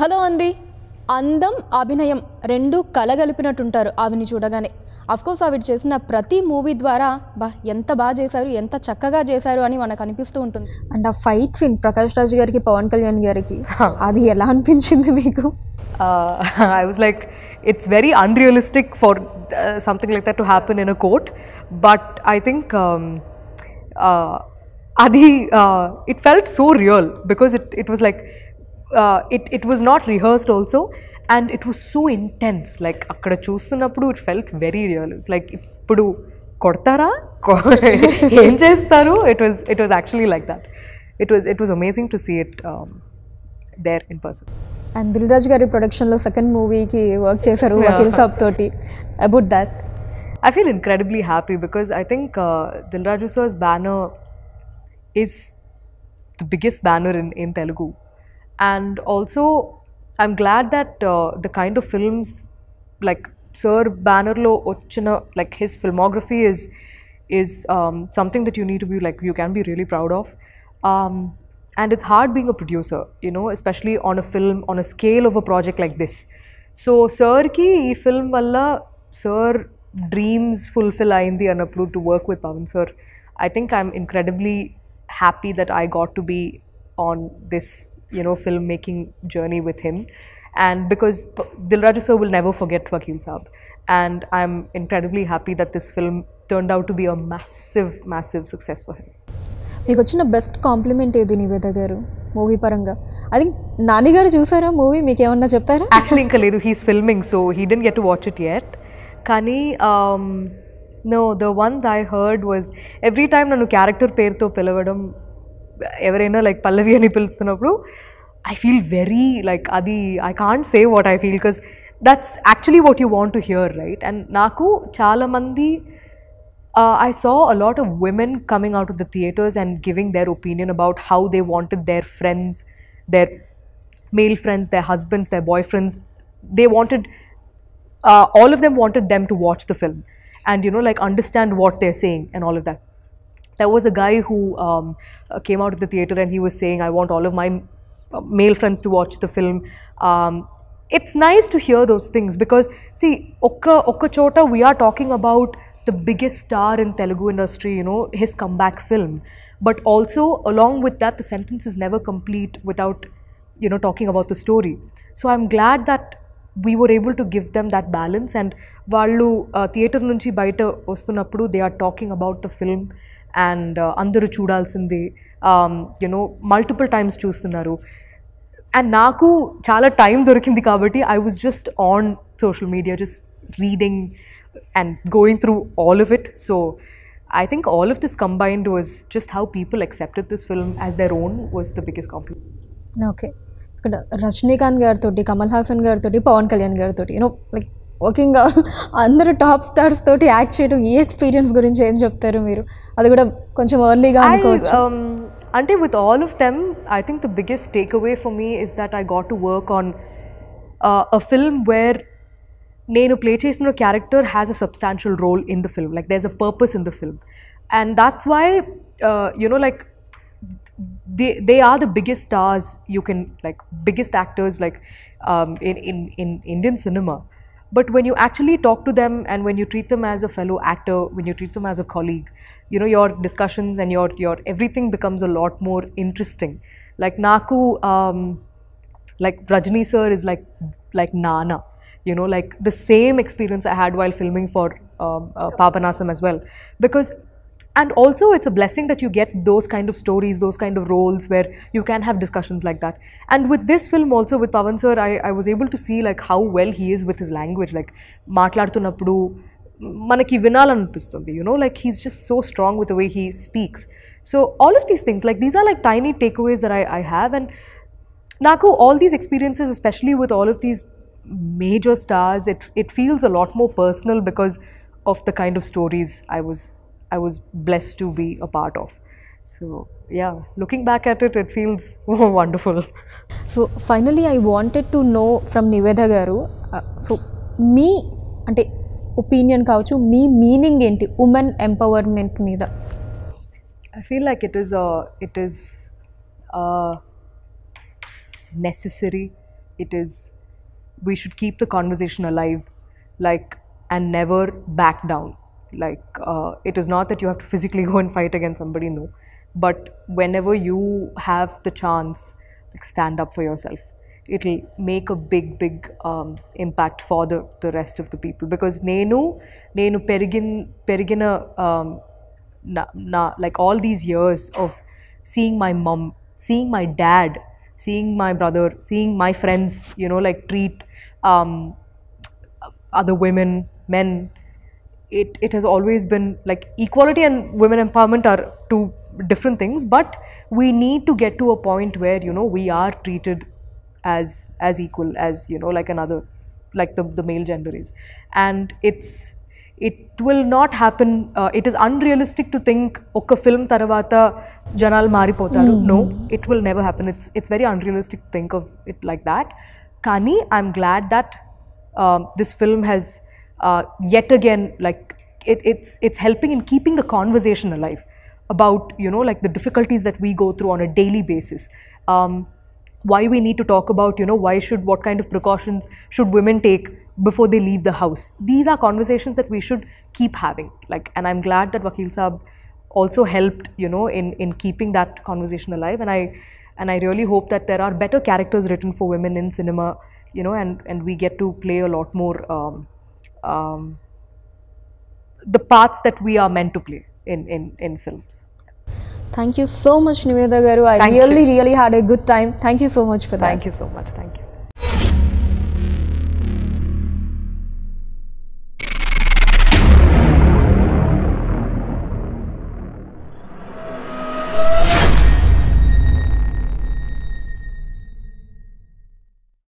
Hello అంది అందం అభినయం రెండు కలగలిపినట్టుంటారు ఆవిని చూడగానే అఫ్కోర్స్ ఆవిడ చేసిన ప్రతి మూవీ ద్వారా బా ఎంత బాగా చేశారు ఎంత చక్కగా చేశారు అని మనకు అనిపిస్తూ ఉంటుంది అండ్ ఆ ఫైట్ సీన్ ప్రకాష్ రాజు గారికి పవన్ కళ్యాణ్ గారికి అది ఎలా అనిపించింది మీకు I was like it's very unrealistic for something like that to happen in a court but I think అది it felt so real because it it was like Uh, it it was not rehearsed also and it was so intense like akkara akkada chustunappudu it felt very real it was like ippudu kodtara em chestaru it was it was actually like that it was it was amazing to see it um, there in person and Dil Raj గారి ప్రొడక్షన్లో second మూవీకి work చేశారు వకీల్ సాబ్ తోటి about that I feel incredibly happy because I think Dil Raju sir's banner is the biggest banner in in Telugu. And also, I'm glad that uh, the kind of films like Sir Bannerlo Ochana, like his filmography is is um, something that you need to be like you can be really proud of. Um, and it's hard being a producer, you know, especially on a film on a scale of a project like this. So Sir ki film walla Sir dreams fulfill ayindi anaplu to work with Pavan Sir. I think I'm incredibly happy that I got to be on this you know filmmaking journey with him and because Dilraju sir will never forget Wakil Saab and I'm incredibly happy that this film turned out to be a massive massive success for him మీకు వచ్చిన best compliment ఏది నివేద గారు movie పరంగా I think Nani గారు చూసారా movie మీకు ఏమన్నా చెప్పారా యాక్చువల్లీ ఇంకా లేదు he's filming so he didn't get to watch it at కానీ no the ones I heard was every time నన్ను క్యారెక్టర్ పేరుతో పిలవడం ఎవరైనా లైక్ పల్లవి అని పిలుస్తున్నప్పుడు ఐ ఫీల్ వెరీ లైక్ అది I can't say what I feel because that's actually what you want to hear right and నాకు చాలామంది I saw a lot of women coming out of the theatres and giving their opinion about how they wanted their friends their male friends their husbands their boyfriends they wanted all of them wanted them to watch the film and you know like understand what they're saying and all of that there was a guy who um, uh, came out of the theater and he was saying, I want all of my uh, male friends to watch the film. Um, it's nice to hear those things because, see, Okka, Okka Chota, we are talking about the biggest star in Telugu industry, you know, his comeback film. But also, along with that, the sentence is never complete without, you know, talking about the story. So I'm glad that we were able to give them that balance and వాళ్ళు uh, theater nunchi baita వస్తున్నప్పుడు they are talking about they are talking about the film. And అందరూ చూడాల్సింది you know multiple times చూస్తున్నారు and నాకు చాలా time దొరికింది కాబట్టి I was just on social media just reading and going through all of it so I think all of this combined was just how people accepted this film as their own was the biggest compliment. Okay. ఇక్కడ రజనీకాంత్ గారితో కమల్ హాసన్ గారితో పవన్ కళ్యాణ్ గారితో you know like working అందరూ top stars తోటి act చేయడం ఈ experience గురించి ఏం చెప్తారు మీరు అది కూడా కొంచెం ఎర్లీగా అనుకోవచ్చు అంటే with all of them I think the biggest takeaway for me is that I got to work on a film where నేను ప్లే చేసిన character has a substantial role in the film like there's a purpose in the film and that's why you know like they they are the biggest stars you can like biggest actors like um, in, in in Indian cinema but when you actually talk to them and when you treat them as a fellow actor when you treat them as a colleague you know your discussions and your your everything becomes a lot more interesting like naku um, like rajni sir is like like nana you know like the same experience i had while filming for um, uh, papanasam as well because and also it's a blessing that you get those kind of stories those kind of roles where you can have discussions like that and with this film also with pavan i, was able to see like how well he is with his language like maatladutunappudu manaki vinala vinalanipistundi you know like he's just so strong with the way he speaks so all of these things like these are like tiny takeaways that i, have and naku all these experiences especially with all of these major stars it feels a lot more personal because of the kind of stories i was I was blessed to be a part of. So, yeah, looking back at it, it feels wonderful. So, finally, I wanted to know from Niveda Garu uh, so, me ante opinion kauchu, me meaning enti, woman empowerment neither. I feel like it is a, it is a necessary. It is, we should keep the conversation alive, like, and never back down. Like, uh, it is not that you have to physically go and fight against somebody, no. But whenever you have the chance, like stand up for yourself. It'll make a big, big um, impact for the, the rest of the people because Nenu, Nenu Perigin, Perigina, um, na, na, like all these years of seeing my mom, seeing my dad, seeing my brother, seeing my friends, you know, like treat um, other women, men it, it has always been like equality and women empowerment are two different things, but we need to get to a point where, you know, we are treated as as equal as you know like another like the, the male gender is and it's it will not happen uh, it is unrealistic to think ok film tarvata janal maripotaru mm. no it will never happen it's it's very unrealistic to think of it like that kani i'm glad that um, this film has uh, yet again, like it, it's it's helping in keeping the conversation alive about you know like the difficulties that we go through on a daily basis. Um, why we need to talk about you know why should what kind of precautions should women take before they leave the house these are conversations that we should keep having like and i'm glad that wakil saab also helped you know in in keeping that conversation alive and i and i really hope that there are better characters written for women in cinema you know and and we get to play a lot more um, um, the parts that we are meant to play in, in, in films. Thank you so much, Niveda Garu. I Thank really, you. really had a good time. Thank you so much for that. Thank you so much. Thank you.